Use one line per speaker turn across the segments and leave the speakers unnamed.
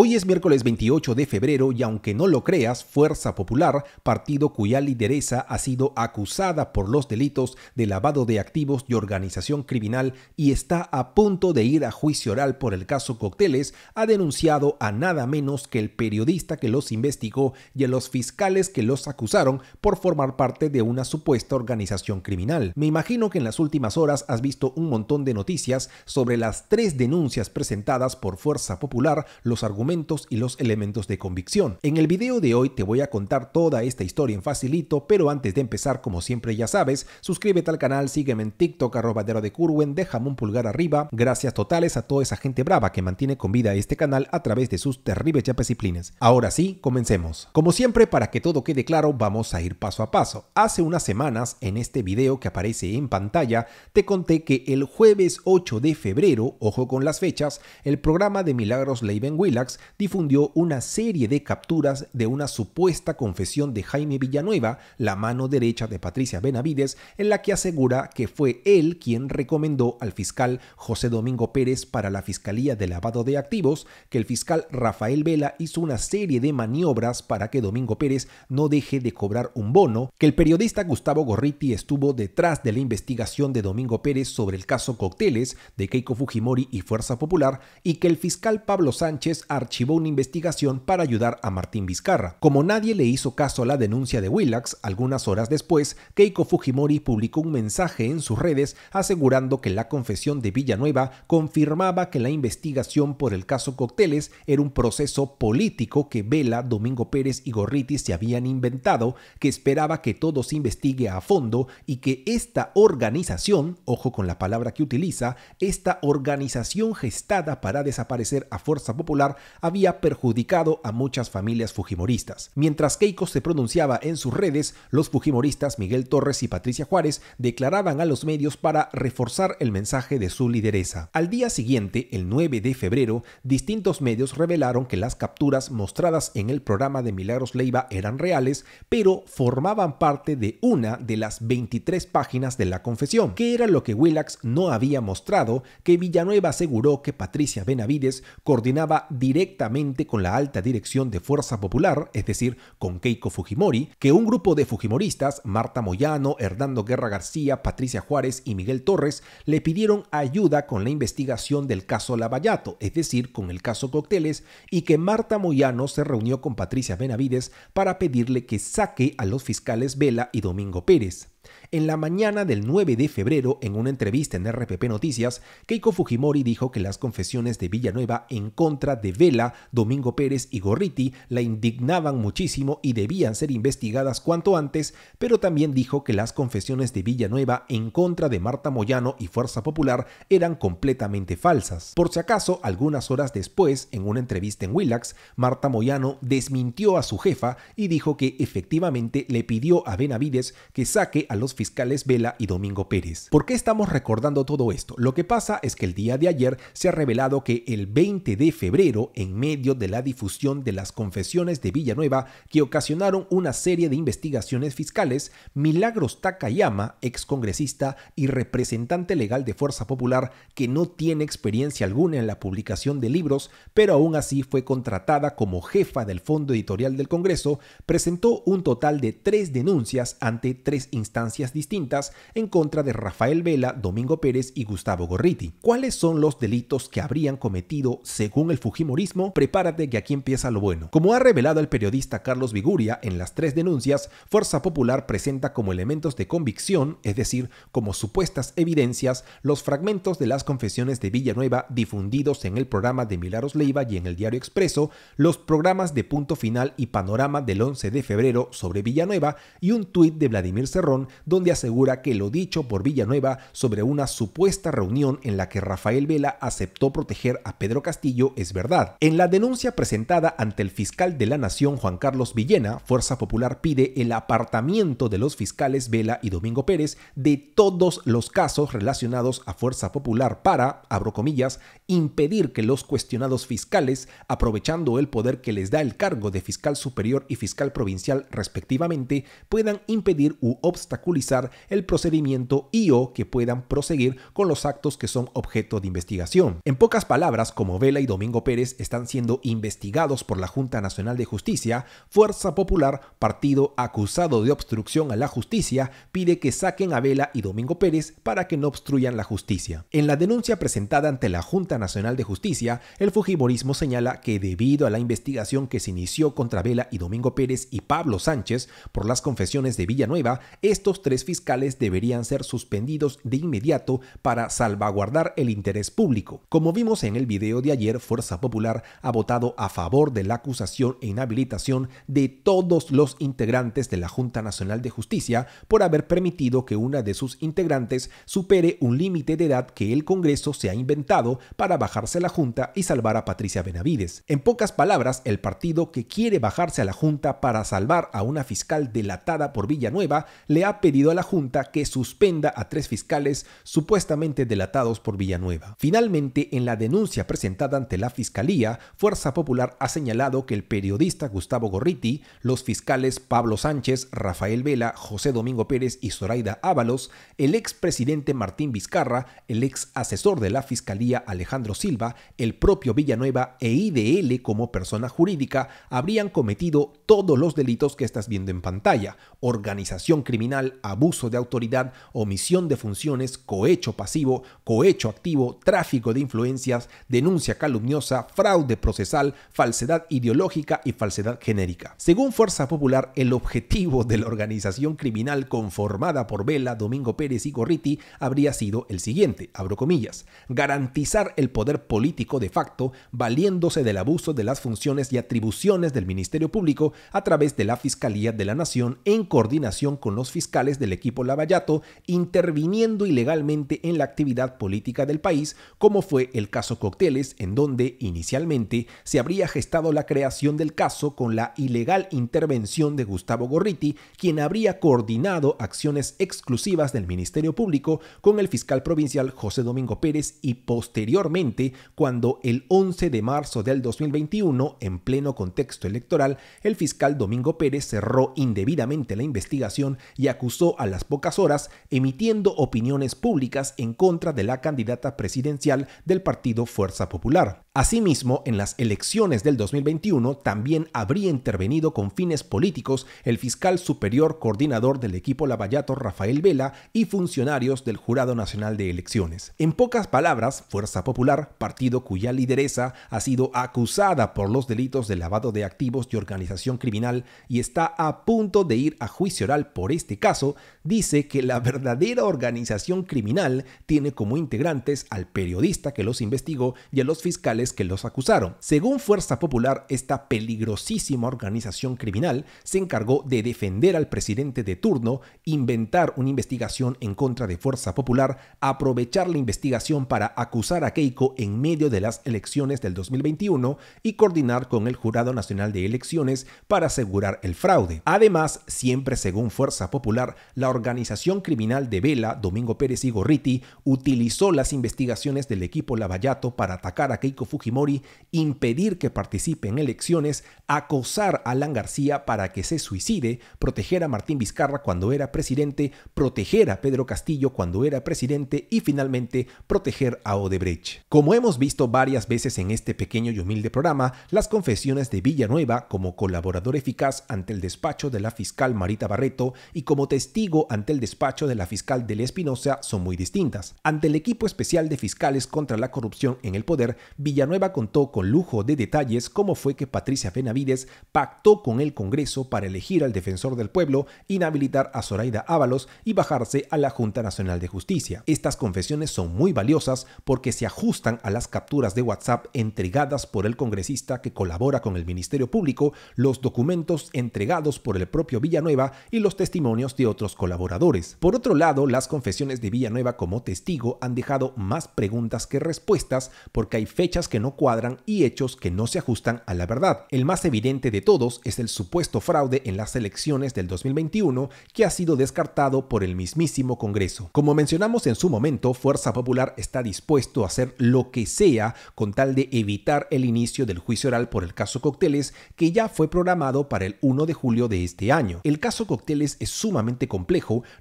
Hoy es miércoles 28 de febrero y aunque no lo creas, Fuerza Popular, partido cuya lideresa ha sido acusada por los delitos de lavado de activos y organización criminal y está a punto de ir a juicio oral por el caso Cócteles, ha denunciado a nada menos que el periodista que los investigó y a los fiscales que los acusaron por formar parte de una supuesta organización criminal. Me imagino que en las últimas horas has visto un montón de noticias sobre las tres denuncias presentadas por Fuerza Popular, los argumentos y los elementos de convicción. En el video de hoy te voy a contar toda esta historia en facilito, pero antes de empezar, como siempre ya sabes, suscríbete al canal, sígueme en TikTok, arrobadero de Curwen, déjame un pulgar arriba. Gracias totales a toda esa gente brava que mantiene con vida este canal a través de sus terribles plines. Ahora sí, comencemos. Como siempre, para que todo quede claro, vamos a ir paso a paso. Hace unas semanas, en este video que aparece en pantalla, te conté que el jueves 8 de febrero, ojo con las fechas, el programa de Milagros Leiben Willax difundió una serie de capturas de una supuesta confesión de Jaime Villanueva, la mano derecha de Patricia Benavides, en la que asegura que fue él quien recomendó al fiscal José Domingo Pérez para la Fiscalía de Lavado de Activos que el fiscal Rafael Vela hizo una serie de maniobras para que Domingo Pérez no deje de cobrar un bono, que el periodista Gustavo Gorriti estuvo detrás de la investigación de Domingo Pérez sobre el caso Cocteles de Keiko Fujimori y Fuerza Popular y que el fiscal Pablo Sánchez archivó una investigación para ayudar a Martín Vizcarra. Como nadie le hizo caso a la denuncia de Willax, algunas horas después, Keiko Fujimori publicó un mensaje en sus redes asegurando que la confesión de Villanueva confirmaba que la investigación por el caso Cocteles era un proceso político que Vela, Domingo Pérez y Gorriti se habían inventado, que esperaba que todo se investigue a fondo y que esta organización, ojo con la palabra que utiliza, esta organización gestada para desaparecer a Fuerza Popular había perjudicado a muchas familias fujimoristas. Mientras Keiko se pronunciaba en sus redes, los fujimoristas Miguel Torres y Patricia Juárez declaraban a los medios para reforzar el mensaje de su lideresa. Al día siguiente, el 9 de febrero, distintos medios revelaron que las capturas mostradas en el programa de Milagros Leiva eran reales, pero formaban parte de una de las 23 páginas de la confesión, que era lo que Willax no había mostrado, que Villanueva aseguró que Patricia Benavides coordinaba directamente directamente con la alta dirección de Fuerza Popular, es decir, con Keiko Fujimori, que un grupo de fujimoristas, Marta Moyano, Hernando Guerra García, Patricia Juárez y Miguel Torres, le pidieron ayuda con la investigación del caso Lavallato, es decir, con el caso Cócteles, y que Marta Moyano se reunió con Patricia Benavides para pedirle que saque a los fiscales Vela y Domingo Pérez. En la mañana del 9 de febrero, en una entrevista en RPP Noticias, Keiko Fujimori dijo que las confesiones de Villanueva en contra de Vela, Domingo Pérez y Gorriti la indignaban muchísimo y debían ser investigadas cuanto antes, pero también dijo que las confesiones de Villanueva en contra de Marta Moyano y Fuerza Popular eran completamente falsas. Por si acaso, algunas horas después, en una entrevista en Willax, Marta Moyano desmintió a su jefa y dijo que efectivamente le pidió a Benavides que saque a los fiscales Vela y Domingo Pérez. ¿Por qué estamos recordando todo esto? Lo que pasa es que el día de ayer se ha revelado que el 20 de febrero, en medio de la difusión de las confesiones de Villanueva que ocasionaron una serie de investigaciones fiscales, Milagros Takayama, excongresista y representante legal de Fuerza Popular, que no tiene experiencia alguna en la publicación de libros, pero aún así fue contratada como jefa del Fondo Editorial del Congreso, presentó un total de tres denuncias ante tres instancias distintas en contra de Rafael Vela, Domingo Pérez y Gustavo Gorriti. ¿Cuáles son los delitos que habrían cometido según el Fujimorismo? Prepárate que aquí empieza lo bueno. Como ha revelado el periodista Carlos Viguria en las tres denuncias, Fuerza Popular presenta como elementos de convicción, es decir, como supuestas evidencias, los fragmentos de las confesiones de Villanueva difundidos en el programa de Milaros Leiva y en el Diario Expreso, los programas de Punto Final y Panorama del 11 de febrero sobre Villanueva y un tuit de Vladimir Cerrón donde donde asegura que lo dicho por Villanueva sobre una supuesta reunión en la que Rafael Vela aceptó proteger a Pedro Castillo es verdad. En la denuncia presentada ante el fiscal de la Nación Juan Carlos Villena, Fuerza Popular pide el apartamiento de los fiscales Vela y Domingo Pérez de todos los casos relacionados a Fuerza Popular para, abro comillas, impedir que los cuestionados fiscales, aprovechando el poder que les da el cargo de fiscal superior y fiscal provincial respectivamente, puedan impedir u obstaculizar el procedimiento y o que puedan proseguir con los actos que son objeto de investigación. En pocas palabras, como Vela y Domingo Pérez están siendo investigados por la Junta Nacional de Justicia, Fuerza Popular, partido acusado de obstrucción a la justicia, pide que saquen a Vela y Domingo Pérez para que no obstruyan la justicia. En la denuncia presentada ante la Junta Nacional de Justicia, el Fujimorismo señala que debido a la investigación que se inició contra Vela y Domingo Pérez y Pablo Sánchez por las confesiones de Villanueva, estos tres fiscales deberían ser suspendidos de inmediato para salvaguardar el interés público. Como vimos en el video de ayer, Fuerza Popular ha votado a favor de la acusación e inhabilitación de todos los integrantes de la Junta Nacional de Justicia por haber permitido que una de sus integrantes supere un límite de edad que el Congreso se ha inventado para bajarse a la Junta y salvar a Patricia Benavides. En pocas palabras, el partido que quiere bajarse a la Junta para salvar a una fiscal delatada por Villanueva le ha pedido a la Junta que suspenda a tres fiscales supuestamente delatados por Villanueva. Finalmente, en la denuncia presentada ante la Fiscalía, Fuerza Popular ha señalado que el periodista Gustavo Gorriti, los fiscales Pablo Sánchez, Rafael Vela, José Domingo Pérez y Zoraida Ábalos, el expresidente Martín Vizcarra, el ex asesor de la Fiscalía Alejandro Silva, el propio Villanueva e IDL como persona jurídica, habrían cometido todos los delitos que estás viendo en pantalla, organización criminal, abuso de autoridad, omisión de funciones, cohecho pasivo, cohecho activo, tráfico de influencias, denuncia calumniosa, fraude procesal, falsedad ideológica y falsedad genérica. Según Fuerza Popular, el objetivo de la organización criminal conformada por Vela, Domingo Pérez y Gorriti habría sido el siguiente, abro comillas, garantizar el poder político de facto valiéndose del abuso de las funciones y atribuciones del Ministerio Público a través de la Fiscalía de la Nación en coordinación con los fiscales del equipo Lavallato interviniendo ilegalmente en la actividad política del país, como fue el caso Cocteles, en donde inicialmente se habría gestado la creación del caso con la ilegal intervención de Gustavo Gorriti, quien habría coordinado acciones exclusivas del Ministerio Público con el fiscal provincial José Domingo Pérez y posteriormente, cuando el 11 de marzo del 2021, en pleno contexto electoral, el fiscal Domingo Pérez cerró indebidamente la investigación y acusó a las pocas horas emitiendo opiniones públicas en contra de la candidata presidencial del partido Fuerza Popular. Asimismo, en las elecciones del 2021 también habría intervenido con fines políticos el fiscal superior coordinador del equipo Lavallato Rafael Vela y funcionarios del Jurado Nacional de Elecciones. En pocas palabras, Fuerza Popular, partido cuya lideresa ha sido acusada por los delitos de lavado de activos y organización criminal y está a punto de ir a juicio oral por este caso, dice que la verdadera organización criminal tiene como integrantes al periodista que los investigó y a los fiscales que los acusaron. Según Fuerza Popular, esta peligrosísima organización criminal se encargó de defender al presidente de turno, inventar una investigación en contra de Fuerza Popular, aprovechar la investigación para acusar a Keiko en medio de las elecciones del 2021 y coordinar con el Jurado Nacional de Elecciones para asegurar el fraude. Además, siempre según Fuerza Popular, la organización criminal de Vela, Domingo Pérez y Gorriti, utilizó las investigaciones del equipo Lavallato para atacar a Keiko Fujimori, impedir que participe en elecciones, acosar a Alan García para que se suicide, proteger a Martín Vizcarra cuando era presidente, proteger a Pedro Castillo cuando era presidente y finalmente proteger a Odebrecht. Como hemos visto varias veces en este pequeño y humilde programa, las confesiones de Villanueva como colaborador eficaz ante el despacho de la fiscal Marita Barreto y como testigo ante el despacho de la fiscal la Espinosa son muy distintas. Ante el equipo especial de fiscales contra la corrupción en el poder, Villanueva contó con lujo de detalles cómo fue que Patricia Benavides pactó con el Congreso para elegir al defensor del pueblo, inhabilitar a Zoraida Ábalos y bajarse a la Junta Nacional de Justicia. Estas confesiones son muy valiosas porque se ajustan a las capturas de WhatsApp entregadas por el congresista que colabora con el Ministerio Público, los documentos entregados por el propio Villanueva y los testimonios de otros colaboradores. Por otro lado, las confesiones de Villanueva como testigo han dejado más preguntas que respuestas porque hay fechas que no cuadran y hechos que no se ajustan a la verdad. El más evidente de todos es el supuesto fraude en las elecciones del 2021 que ha sido descartado por el mismísimo Congreso. Como mencionamos en su momento, Fuerza Popular está dispuesto a hacer lo que sea con tal de evitar el inicio del juicio oral por el caso Cócteles que ya fue programado para el 1 de julio de este año. El caso Cócteles es sumamente complejo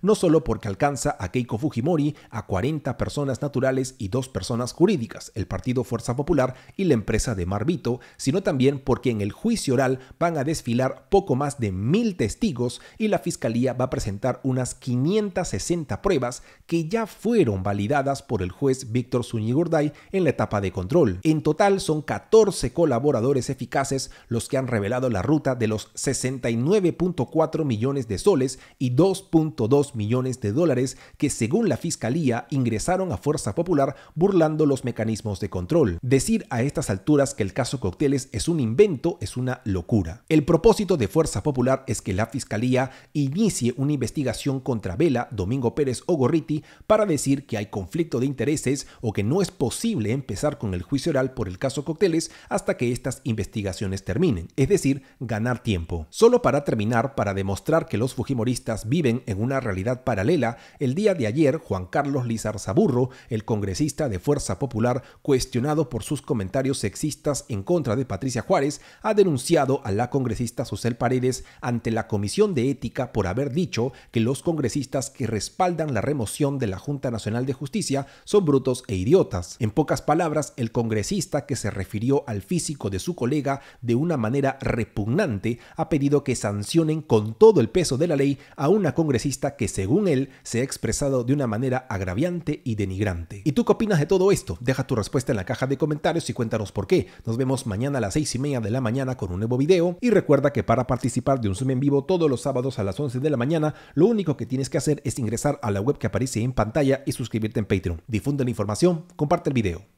no solo porque alcanza a Keiko Fujimori, a 40 personas naturales y dos personas jurídicas, el Partido Fuerza Popular y la empresa de Marbito, sino también porque en el juicio oral van a desfilar poco más de mil testigos y la Fiscalía va a presentar unas 560 pruebas que ya fueron validadas por el juez Víctor Zuñigurday en la etapa de control. En total son 14 colaboradores eficaces los que han revelado la ruta de los 69.4 millones de soles y dos 2.2 millones de dólares que según la fiscalía ingresaron a Fuerza Popular burlando los mecanismos de control. Decir a estas alturas que el caso Cocteles es un invento es una locura. El propósito de Fuerza Popular es que la fiscalía inicie una investigación contra Vela, Domingo Pérez o Gorriti para decir que hay conflicto de intereses o que no es posible empezar con el juicio oral por el caso Cocteles hasta que estas investigaciones terminen, es decir, ganar tiempo. Solo para terminar, para demostrar que los fujimoristas viven en una realidad paralela, el día de ayer, Juan Carlos Zaburro, el congresista de Fuerza Popular, cuestionado por sus comentarios sexistas en contra de Patricia Juárez, ha denunciado a la congresista Susel Paredes ante la Comisión de Ética por haber dicho que los congresistas que respaldan la remoción de la Junta Nacional de Justicia son brutos e idiotas. En pocas palabras, el congresista que se refirió al físico de su colega de una manera repugnante ha pedido que sancionen con todo el peso de la ley a una congresista congresista que según él se ha expresado de una manera agraviante y denigrante. ¿Y tú qué opinas de todo esto? Deja tu respuesta en la caja de comentarios y cuéntanos por qué. Nos vemos mañana a las seis y media de la mañana con un nuevo video y recuerda que para participar de un Zoom en vivo todos los sábados a las 11 de la mañana, lo único que tienes que hacer es ingresar a la web que aparece en pantalla y suscribirte en Patreon. Difunde la información, comparte el video.